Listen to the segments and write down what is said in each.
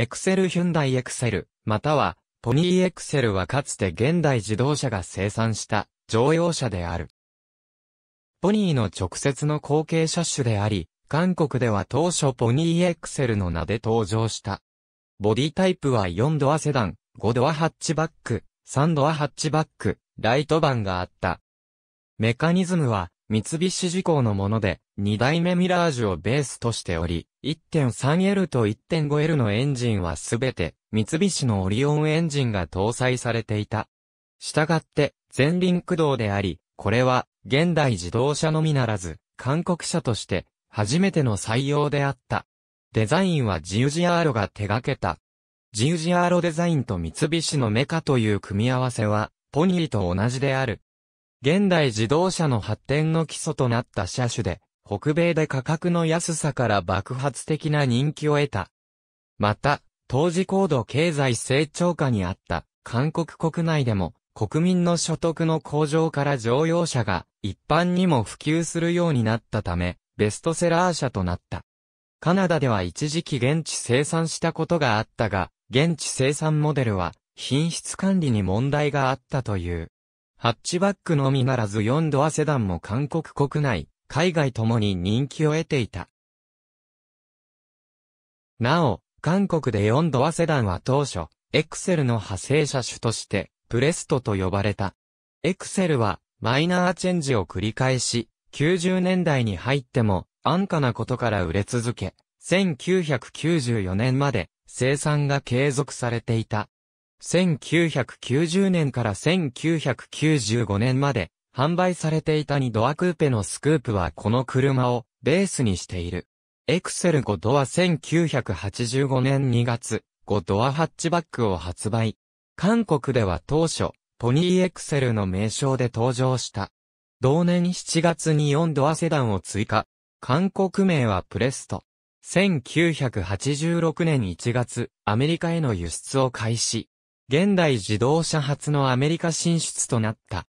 エクセルヒュンダイエクセル、または、ポニーエクセルはかつて現代自動車が生産した乗用車である。ポニーの直接の後継車種であり、韓国では当初ポニーエクセルの名で登場した。ボディタイプは4ドアセダン、5ドアハッチバック、3ドアハッチバック、ライトバンがあった。メカニズムは三菱重工のもので、2代目ミラージュをベースとしており、1.3L と 1.5L のエンジンはすべて三菱のオリオンエンジンが搭載されていた。したがって前輪駆動であり、これは現代自動車のみならず、韓国車として初めての採用であった。デザインはジウジアーロが手掛けた。ジウジアーロデザインと三菱のメカという組み合わせは、ポニーと同じである。現代自動車の発展の基礎となった車種で、北米で価格の安さから爆発的な人気を得た。また、当時高度経済成長下にあった韓国国内でも国民の所得の向上から乗用車が一般にも普及するようになったため、ベストセラー車となった。カナダでは一時期現地生産したことがあったが、現地生産モデルは品質管理に問題があったという。ハッチバックのみならず4ドアセダンも韓国国内、海外ともに人気を得ていた。なお、韓国で4度アセダンは当初、エクセルの派生車種として、プレストと呼ばれた。エクセルは、マイナーチェンジを繰り返し、90年代に入っても、安価なことから売れ続け、1994年まで生産が継続されていた。1990年から1995年まで販売されていた2ドアクーペのスクープはこの車をベースにしている。エクセル5ドア1985年2月、5ドアハッチバックを発売。韓国では当初、ポニーエクセルの名称で登場した。同年7月に4ドアセダンを追加。韓国名はプレスト。1986年1月、アメリカへの輸出を開始。現代自動車初のアメリカ進出となった。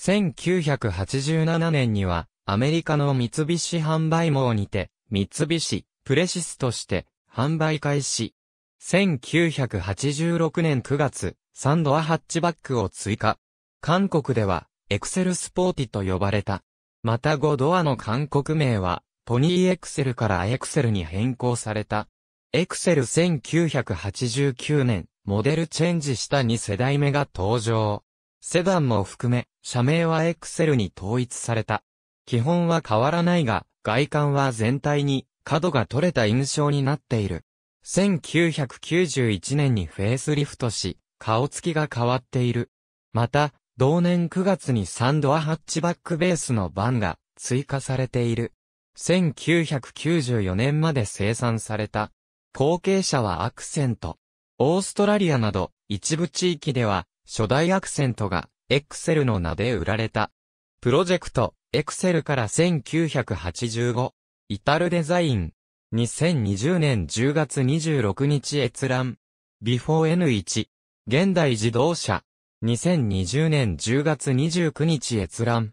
1987年には、アメリカの三菱販売網にて、三菱、プレシスとして、販売開始。1986年9月、サンドアハッチバックを追加。韓国では、エクセルスポーティと呼ばれた。また5ドアの韓国名は、ポニーエクセルからエクセルに変更された。エクセル1989年、モデルチェンジした2世代目が登場。セダンも含め、社名はエクセルに統一された。基本は変わらないが、外観は全体に角が取れた印象になっている。1991年にフェイスリフトし、顔つきが変わっている。また、同年9月にサンドアハッチバックベースのバンが追加されている。1994年まで生産された。後継者はアクセント。オーストラリアなど一部地域では初代アクセントが、エクセルの名で売られた。プロジェクト、エクセルから1985、イタルデザイン、2020年10月26日閲覧、before N1、現代自動車、2020年10月29日閲覧、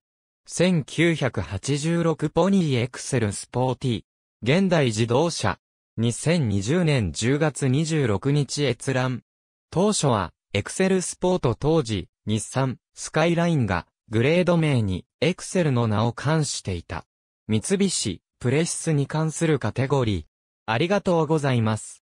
1986ポニーエクセルスポーティ、現代自動車、2020年10月26日閲覧、当初は、エクセルスポート当時、日産、スカイラインが、グレード名に、エクセルの名を冠していた。三菱、プレシスに関するカテゴリー。ありがとうございます。